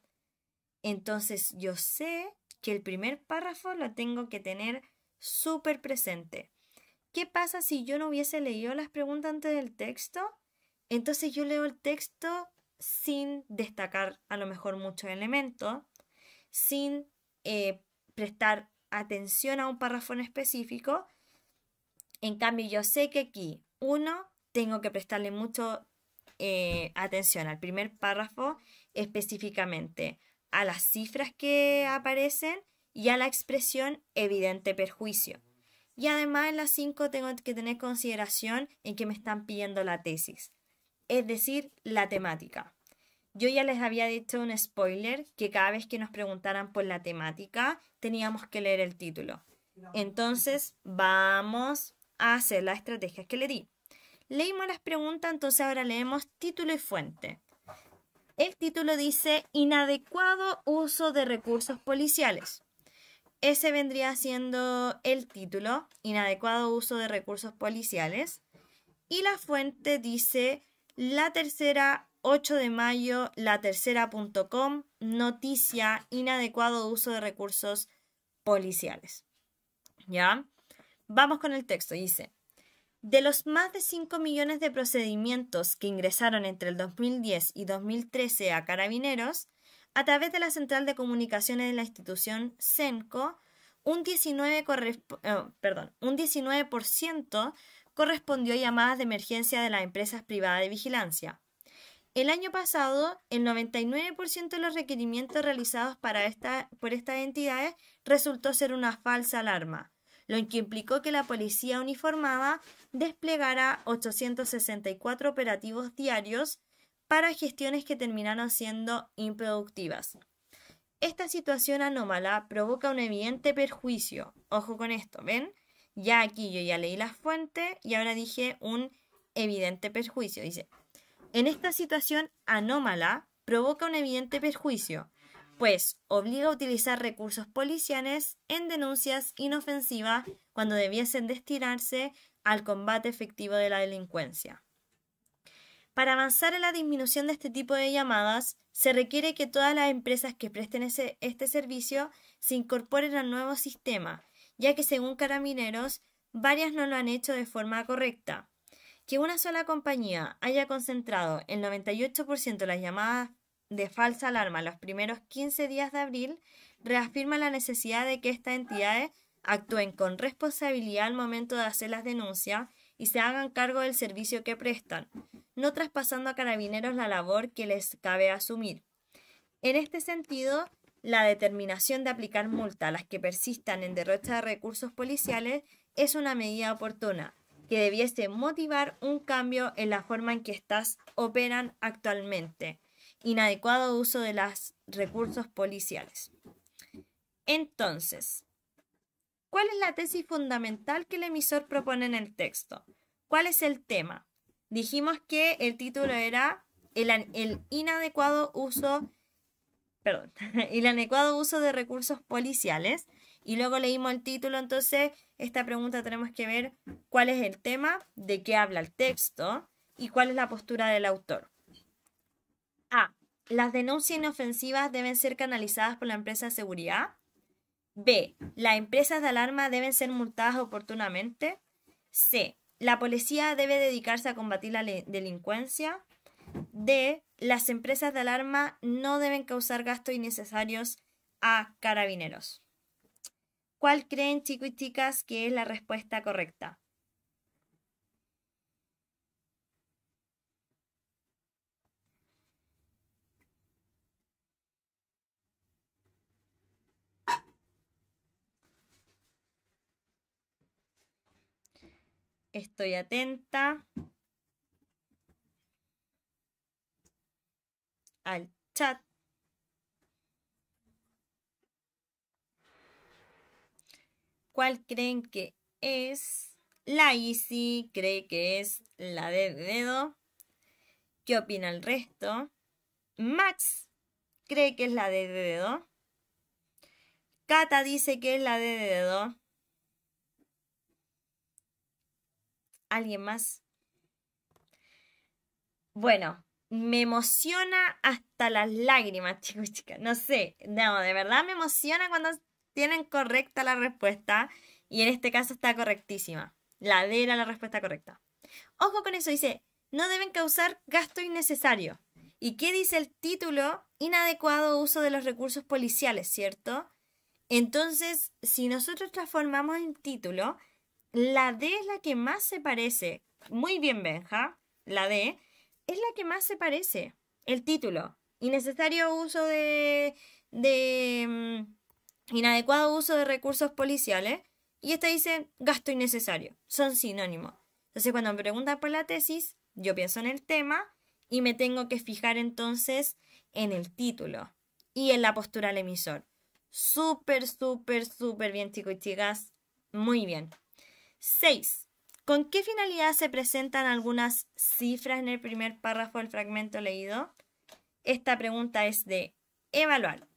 Entonces yo sé que el primer párrafo lo tengo que tener súper presente. ¿Qué pasa si yo no hubiese leído las preguntas antes del texto? Entonces yo leo el texto sin destacar a lo mejor muchos elementos, sin eh, prestar atención a un párrafo en específico en cambio, yo sé que aquí, uno, tengo que prestarle mucho eh, atención al primer párrafo específicamente, a las cifras que aparecen y a la expresión evidente perjuicio. Y además en las cinco tengo que tener consideración en que me están pidiendo la tesis, es decir, la temática. Yo ya les había dicho un spoiler que cada vez que nos preguntaran por la temática teníamos que leer el título. Entonces, vamos a hacer las estrategias que le di. Leímos las preguntas, entonces ahora leemos título y fuente. El título dice inadecuado uso de recursos policiales. Ese vendría siendo el título, inadecuado uso de recursos policiales. Y la fuente dice la tercera 8 de mayo, la tercera.com, noticia, inadecuado uso de recursos policiales. ¿Ya? Vamos con el texto, dice. De los más de 5 millones de procedimientos que ingresaron entre el 2010 y 2013 a carabineros, a través de la central de comunicaciones de la institución CENCO, un 19%, eh, correspondió a llamadas de emergencia de las empresas privadas de vigilancia. El año pasado, el 99% de los requerimientos realizados para por estas entidades resultó ser una falsa alarma lo que implicó que la policía uniformada desplegara 864 operativos diarios para gestiones que terminaron siendo improductivas. Esta situación anómala provoca un evidente perjuicio. Ojo con esto, ¿ven? Ya aquí yo ya leí la fuente y ahora dije un evidente perjuicio. Dice, en esta situación anómala provoca un evidente perjuicio pues obliga a utilizar recursos policiales en denuncias inofensivas cuando debiesen destinarse al combate efectivo de la delincuencia. Para avanzar en la disminución de este tipo de llamadas, se requiere que todas las empresas que presten este servicio se incorporen al nuevo sistema, ya que según carabineros, varias no lo han hecho de forma correcta. Que una sola compañía haya concentrado el 98% de las llamadas de falsa alarma los primeros 15 días de abril reafirma la necesidad de que estas entidades actúen con responsabilidad al momento de hacer las denuncias y se hagan cargo del servicio que prestan, no traspasando a carabineros la labor que les cabe asumir. En este sentido, la determinación de aplicar multa a las que persistan en derrocha de recursos policiales es una medida oportuna que debiese motivar un cambio en la forma en que estas operan actualmente inadecuado uso de los recursos policiales. Entonces, ¿cuál es la tesis fundamental que el emisor propone en el texto? ¿Cuál es el tema? Dijimos que el título era el, inadecuado uso perdón, el uso de recursos policiales. Y luego leímos el título, entonces esta pregunta tenemos que ver cuál es el tema, de qué habla el texto y cuál es la postura del autor. A. Las denuncias inofensivas deben ser canalizadas por la empresa de seguridad. B. Las empresas de alarma deben ser multadas oportunamente. C. La policía debe dedicarse a combatir la delincuencia. D. Las empresas de alarma no deben causar gastos innecesarios a carabineros. ¿Cuál creen, chicos y chicas, que es la respuesta correcta? Estoy atenta al chat. ¿Cuál creen que es? La Easy cree que es la de dedo. ¿Qué opina el resto? Max cree que es la de dedo. Cata dice que es la de dedo. alguien más. Bueno, me emociona hasta las lágrimas, chicos, chicas. No sé, no, de verdad me emociona cuando tienen correcta la respuesta y en este caso está correctísima. La de era la respuesta correcta. Ojo con eso, dice, no deben causar gasto innecesario. ¿Y qué dice el título? Inadecuado uso de los recursos policiales, ¿cierto? Entonces, si nosotros transformamos en título, la D es la que más se parece. Muy bien, Benja. La D es la que más se parece. El título. Innecesario uso de... Mm, inadecuado uso de recursos policiales. Y esta dice gasto innecesario. Son sinónimos. Entonces, cuando me preguntan por la tesis, yo pienso en el tema y me tengo que fijar entonces en el título y en la postura al emisor. Súper, súper, súper bien, chicos y chicas. Muy bien. 6. ¿Con qué finalidad se presentan algunas cifras en el primer párrafo del fragmento leído? Esta pregunta es de evaluar.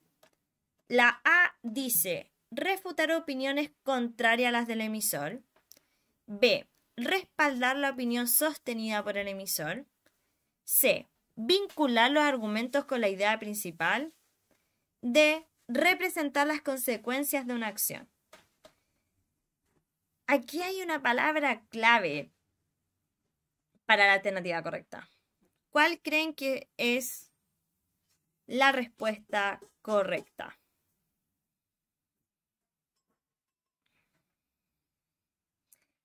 La A dice refutar opiniones contrarias a las del emisor. B. Respaldar la opinión sostenida por el emisor. C. Vincular los argumentos con la idea principal. D. Representar las consecuencias de una acción aquí hay una palabra clave para la alternativa correcta. ¿Cuál creen que es la respuesta correcta?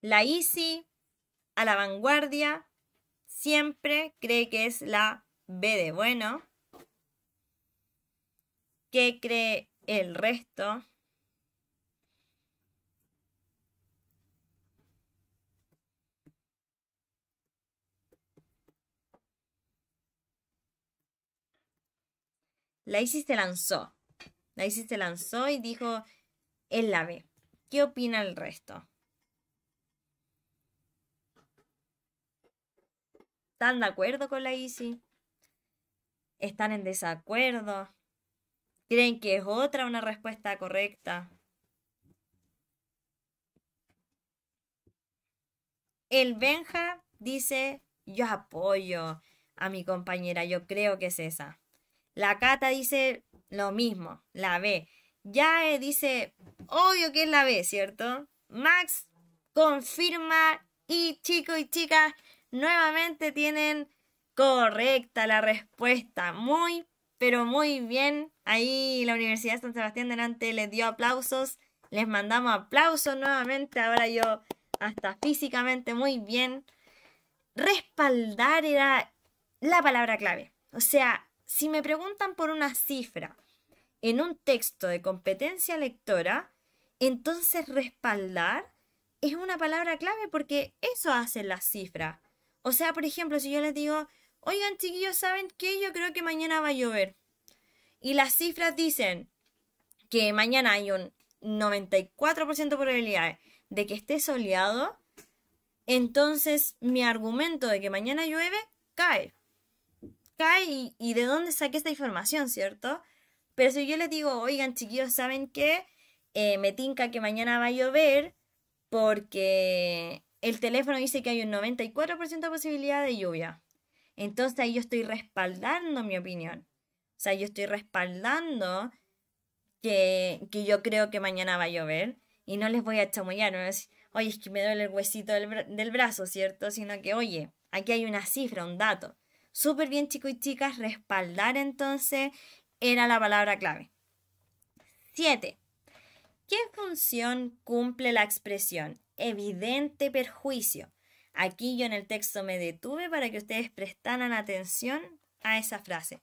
La Easy, a la vanguardia, siempre cree que es la B de bueno. ¿Qué cree el resto? La ISIS se lanzó. La ISIS se lanzó y dijo, él la ve. ¿Qué opina el resto? ¿Están de acuerdo con la ISIS? ¿Están en desacuerdo? ¿Creen que es otra una respuesta correcta? El Benja dice, yo apoyo a mi compañera, yo creo que es esa. La Cata dice lo mismo, la B. Yae dice, obvio que es la B, ¿cierto? Max confirma y chicos y chicas, nuevamente tienen correcta la respuesta. Muy, pero muy bien. Ahí la Universidad de San Sebastián delante les dio aplausos. Les mandamos aplausos nuevamente. Ahora yo hasta físicamente muy bien. Respaldar era la palabra clave. O sea, si me preguntan por una cifra en un texto de competencia lectora, entonces respaldar es una palabra clave porque eso hace la cifra. O sea, por ejemplo, si yo les digo, oigan chiquillos, ¿saben qué? Yo creo que mañana va a llover. Y las cifras dicen que mañana hay un 94% de probabilidades de que esté soleado, entonces mi argumento de que mañana llueve cae y, de dónde saqué esta información, ¿cierto? Pero si yo les digo, oigan chiquillos, ¿saben qué? Eh, me tinca que mañana va a llover porque el teléfono dice que hay un 94% de posibilidad de lluvia. Entonces ahí yo estoy respaldando mi opinión. O sea, yo estoy respaldando que, yo creo que mañana va a llover y no les voy a chamullar, no es, oye, es que me duele el huesito del brazo, ¿cierto? Sino que, oye, aquí hay una cifra, un dato súper bien chicos y chicas, respaldar entonces era la palabra clave. 7. ¿Qué función cumple la expresión evidente perjuicio? Aquí yo en el texto me detuve para que ustedes prestaran atención a esa frase.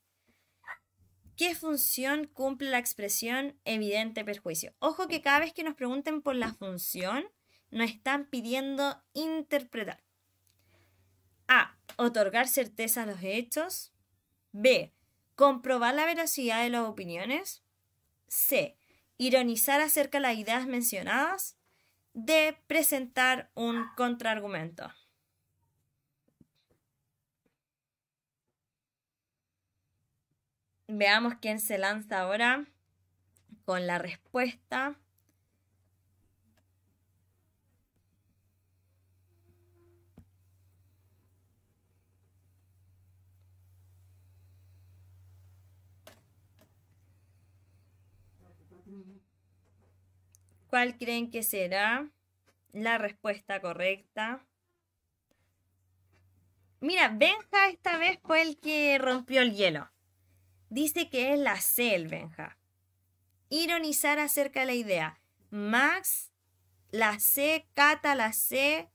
¿Qué función cumple la expresión evidente perjuicio? Ojo que cada vez que nos pregunten por la función, nos están pidiendo interpretar. A. Otorgar certeza a los hechos. B. Comprobar la veracidad de las opiniones. C. Ironizar acerca de las ideas mencionadas. D. Presentar un contraargumento. Veamos quién se lanza ahora con la respuesta. ¿Cuál creen que será la respuesta correcta? Mira, Benja esta vez fue el que rompió el hielo. Dice que es la C el Benja. Ironizar acerca de la idea. Max, la C, Cata, la C.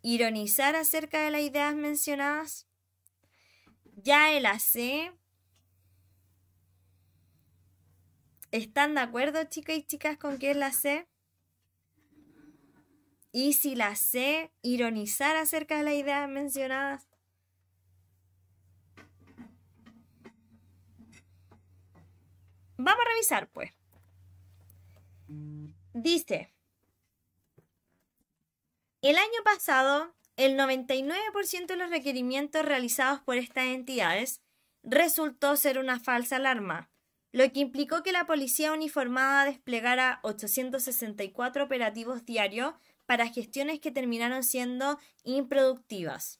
Ironizar acerca de las ideas mencionadas. Ya el AC ¿Están de acuerdo, chicas y chicas, con que es la C? Y si la C, ironizar acerca de las ideas mencionadas. Vamos a revisar, pues. Dice, el año pasado, el 99% de los requerimientos realizados por estas entidades resultó ser una falsa alarma lo que implicó que la policía uniformada desplegara 864 operativos diarios para gestiones que terminaron siendo improductivas.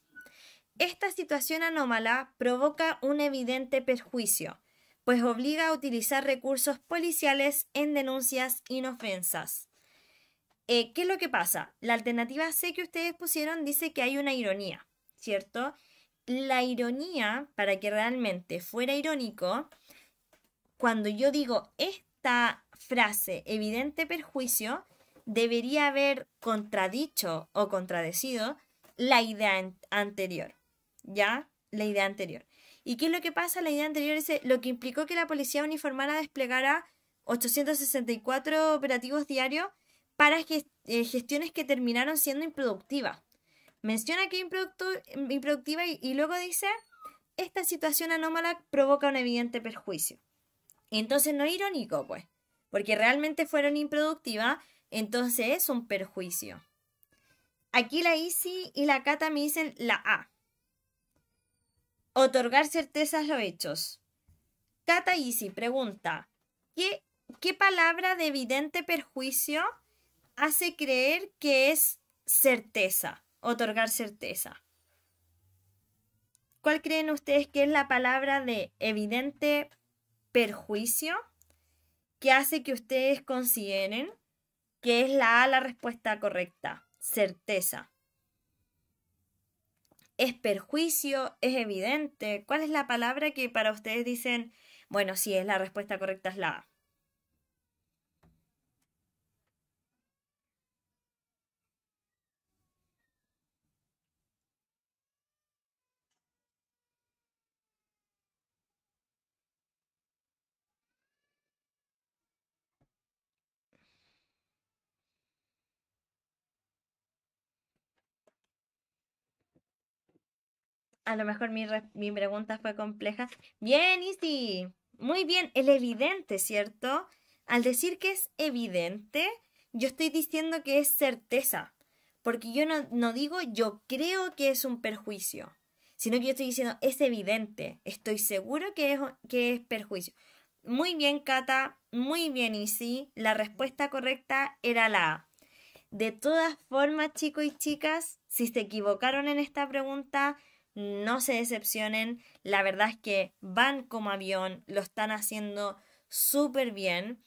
Esta situación anómala provoca un evidente perjuicio, pues obliga a utilizar recursos policiales en denuncias inofensas. Eh, ¿Qué es lo que pasa? La alternativa C que ustedes pusieron dice que hay una ironía, ¿cierto? La ironía, para que realmente fuera irónico, cuando yo digo esta frase, evidente perjuicio, debería haber contradicho o contradecido la idea anterior. ¿Ya? La idea anterior. ¿Y qué es lo que pasa? La idea anterior es lo que implicó que la policía uniformada desplegara 864 operativos diarios para eh, gestiones que terminaron siendo improductivas. Menciona que improductiva y luego dice, esta situación anómala provoca un evidente perjuicio. Entonces no irónico, pues, porque realmente fueron improductivas, entonces es un perjuicio. Aquí la Isi y la Cata me dicen la A. Otorgar certezas a los hechos. Cata Isi pregunta, ¿qué, ¿qué palabra de evidente perjuicio hace creer que es certeza? Otorgar certeza. ¿Cuál creen ustedes que es la palabra de evidente perjuicio que hace que ustedes consideren que es la A la respuesta correcta, certeza. ¿Es perjuicio? ¿Es evidente? ¿Cuál es la palabra que para ustedes dicen, bueno, si es la respuesta correcta, es la A? a lo mejor mi, pregunta fue compleja. Bien, Isi. Muy bien, el evidente, ¿cierto? Al decir que es evidente, yo estoy diciendo que es certeza, porque yo no, no, digo yo creo que es un perjuicio, sino que yo estoy diciendo es evidente, estoy seguro que es, que es perjuicio. Muy bien, Cata, muy bien, Isi. La respuesta correcta era la A. De todas formas, chicos y chicas, si se equivocaron en esta pregunta, no se decepcionen, la verdad es que van como avión, lo están haciendo súper bien.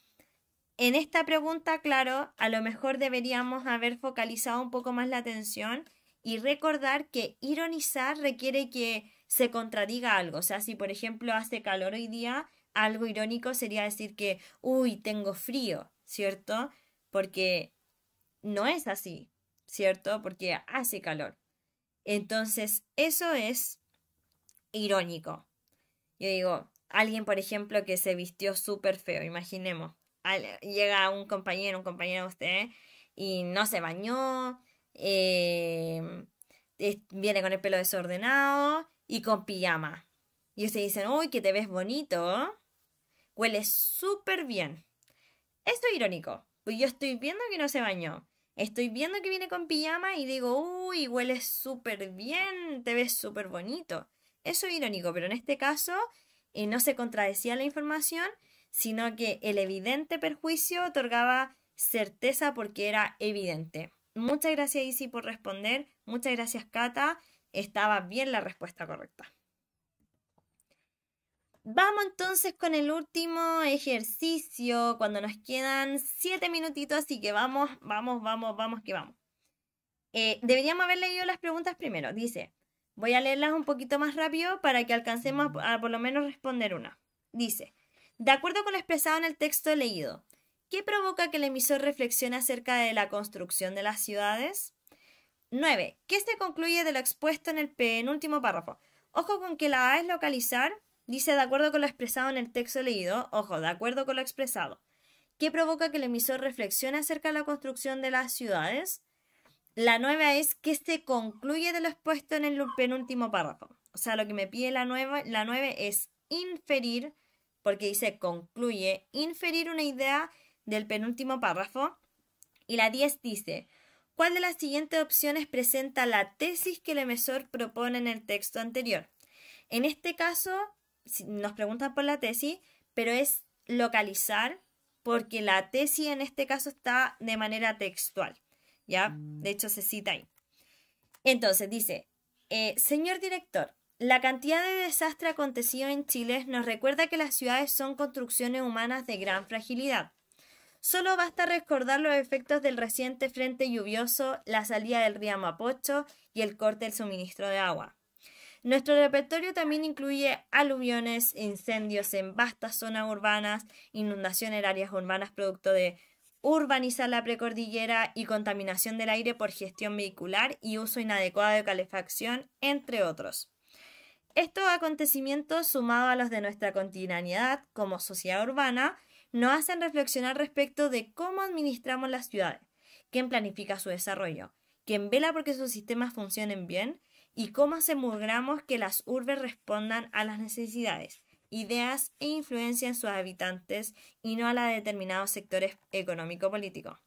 En esta pregunta, claro, a lo mejor deberíamos haber focalizado un poco más la atención y recordar que ironizar requiere que se contradiga algo. O sea, si por ejemplo hace calor hoy día, algo irónico sería decir que, uy, tengo frío, ¿cierto? Porque no es así, ¿cierto? Porque hace calor. Entonces, eso es irónico. Yo digo, alguien, por ejemplo, que se vistió súper feo, imaginemos. llega un compañero, un compañero de usted, y no se bañó, em, viene con el pelo desordenado y con pijama. Y ustedes dicen, uy, que te ves bonito, hueles súper bien. Esto es irónico, pues yo estoy viendo que no se bañó. Estoy viendo que viene con pijama y digo, uy, hueles súper bien, te ves súper bonito. Eso es irónico, pero en este caso eh, no se contradecía la información, sino que el evidente perjuicio otorgaba certeza porque era evidente. Muchas gracias Isi por responder, muchas gracias Cata, estaba bien la respuesta correcta. Vamos entonces con el último ejercicio, cuando nos quedan siete minutitos, así que vamos, vamos, vamos, vamos, que vamos. Eh, deberíamos haber leído las preguntas primero. Dice, voy a leerlas un poquito más rápido para que alcancemos a por lo menos responder una. Dice, de acuerdo con lo expresado en el texto leído, ¿qué provoca que el emisor reflexione acerca de la construcción de las ciudades? 9. ¿Qué se concluye de lo expuesto en el penúltimo párrafo? Ojo con que la A es localizar Dice, de acuerdo con lo expresado en el texto leído, ojo, de acuerdo con lo expresado, ¿qué provoca que el emisor reflexione acerca de la construcción de las ciudades? La nueva es que se este concluye de lo expuesto en el penúltimo párrafo. O sea, lo que me pide la nueva, la nueve es inferir, porque dice concluye, inferir una idea del penúltimo párrafo. Y la 10 dice, ¿cuál de las siguientes opciones presenta la tesis que el emisor propone en el texto anterior? En este caso, nos preguntan por la tesis, pero es localizar porque la tesis en este caso está de manera textual, ¿ya? Mm. De hecho se cita ahí. Entonces dice, eh, señor director, la cantidad de desastre acontecido en Chile nos recuerda que las ciudades son construcciones humanas de gran fragilidad. Solo basta recordar los efectos del reciente frente lluvioso, la salida del río Mapocho y el corte del suministro de agua. Nuestro repertorio también incluye aluviones, incendios en vastas zonas urbanas, inundación en áreas urbanas producto de urbanizar la precordillera y contaminación del aire por gestión vehicular y uso inadecuado de calefacción, entre otros. Estos acontecimientos, sumados a los de nuestra continuidad como sociedad urbana, nos hacen reflexionar respecto de cómo administramos las ciudades, quién planifica su desarrollo, quién vela porque sus sistemas funcionen bien y cómo aseguramos que las urbes respondan a las necesidades, ideas e influencia en sus habitantes y no a la de determinados sectores económico-políticos.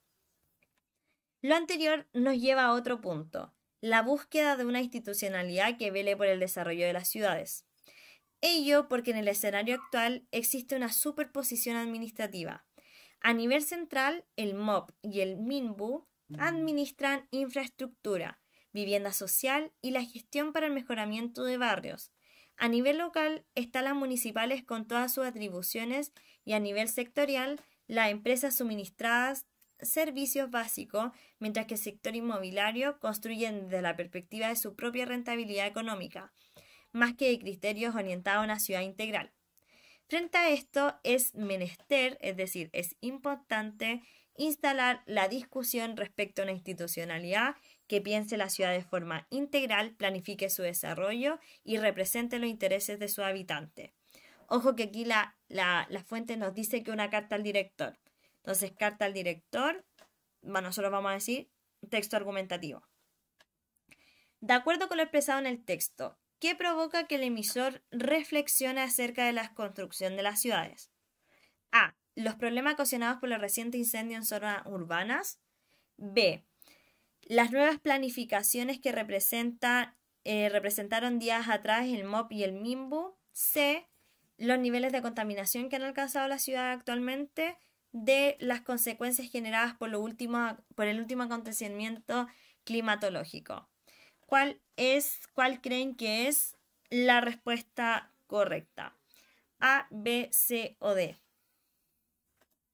Lo anterior nos lleva a otro punto, la búsqueda de una institucionalidad que vele por el desarrollo de las ciudades. Ello porque en el escenario actual existe una superposición administrativa. A nivel central, el MOP y el MINBU administran infraestructura, vivienda social y la gestión para el mejoramiento de barrios. A nivel local están las municipales con todas sus atribuciones y a nivel sectorial las empresas suministradas servicios básicos, mientras que el sector inmobiliario construye desde la perspectiva de su propia rentabilidad económica, más que de criterios orientados a una ciudad integral. Frente a esto es menester, es decir, es importante instalar la discusión respecto a una institucionalidad que piense la ciudad de forma integral, planifique su desarrollo y represente los intereses de su habitante. Ojo que aquí la, la fuente nos dice que una carta al director. Entonces, carta al director, bueno, nosotros vamos a decir texto argumentativo. De acuerdo con lo expresado en el texto, ¿qué provoca que el emisor reflexione acerca de la construcción de las ciudades? A. Los problemas ocasionados por los recientes incendios en zonas urbanas. B. Las nuevas planificaciones que eh, representaron días atrás el MOP y el MIMBU. C. Los niveles de contaminación que han alcanzado la ciudad actualmente. D. Las consecuencias generadas por, lo por el último acontecimiento climatológico. ¿Cuál es, cuál creen que es la respuesta correcta? A, B, C o D.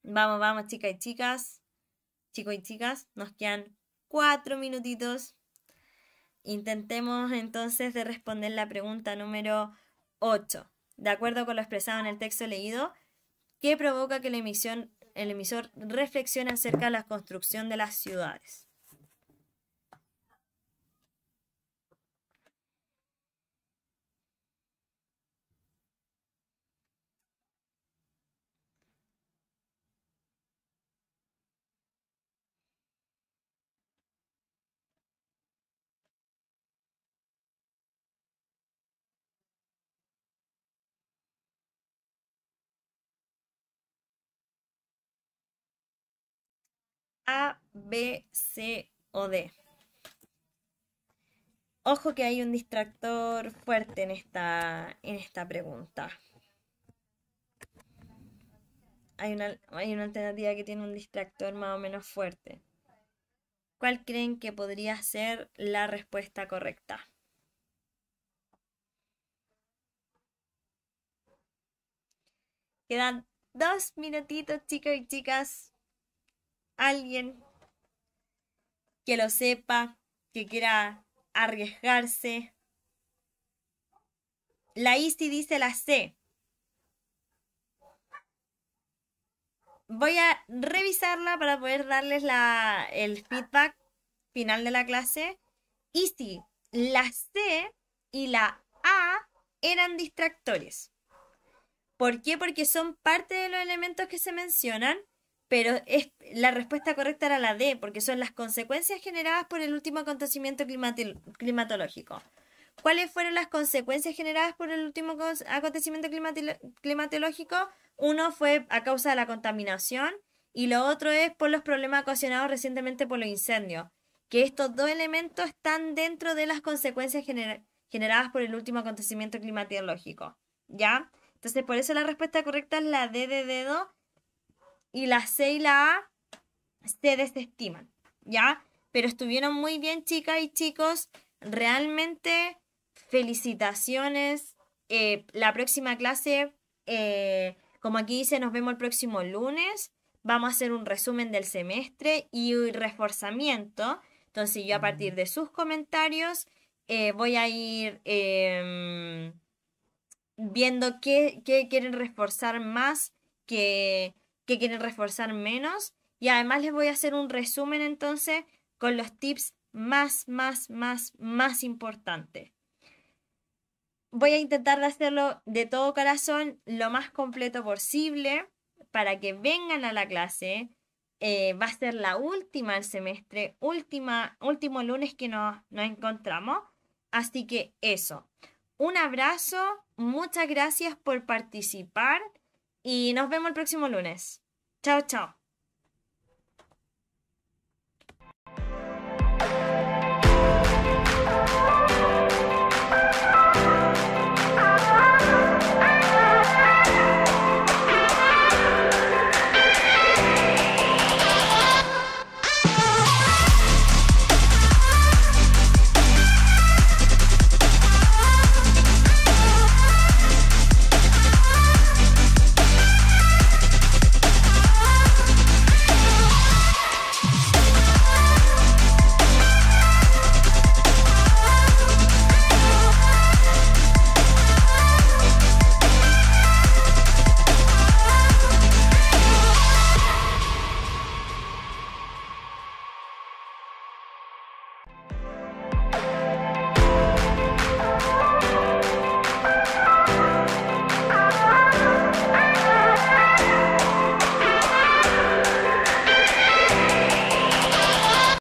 Vamos, vamos, chicas y chicas. Chicos y chicas, nos quedan cuatro minutitos. Intentemos entonces de responder la pregunta número ocho. De acuerdo con lo expresado en el texto leído, ¿qué provoca que el emisor reflexione acerca de la construcción de las ciudades? A, B, C o D. Ojo que hay un distractor fuerte en esta, en esta pregunta. Hay una, hay una alternativa que tiene un distractor más o menos fuerte. ¿Cuál creen que podría ser la respuesta correcta? Quedan dos minutitos, chicos y chicas alguien que lo sepa, que quiera arriesgarse. La ISTI dice la C. Voy a revisarla para poder darles la, el feedback final de la clase. Isti la C y la A eran distractores. ¿Por qué? Porque son parte de los elementos que se mencionan pero es, la respuesta correcta era la D, porque son las consecuencias generadas por el último acontecimiento climatológico. ¿Cuáles fueron las consecuencias generadas por el último acontecimiento climatológico? Uno fue a causa de la contaminación y lo otro es por los problemas ocasionados recientemente por los incendios, que estos dos elementos están dentro de las consecuencias generadas por el último acontecimiento climatológico. ¿Ya? Entonces, por eso la respuesta correcta es la D de dedo y la C y la A se desestiman, ¿ya? Pero estuvieron muy bien, chicas y chicos. Realmente, felicitaciones. Eh, la próxima clase, eh, como aquí dice, nos vemos el próximo lunes. Vamos a hacer un resumen del semestre y un reforzamiento. Entonces yo a partir de sus comentarios eh, voy a ir em, viendo qué quieren reforzar más que que quieren reforzar menos. Y además les voy a hacer un resumen entonces con los tips más, más, más, más importantes. Voy a intentar hacerlo de todo corazón, lo más completo posible, para que vengan a la clase. Eh, va a ser la última del semestre, última, último lunes que nos, nos encontramos. Así que eso. Un abrazo, muchas gracias por participar y nos vemos el próximo lunes. Chao, chao.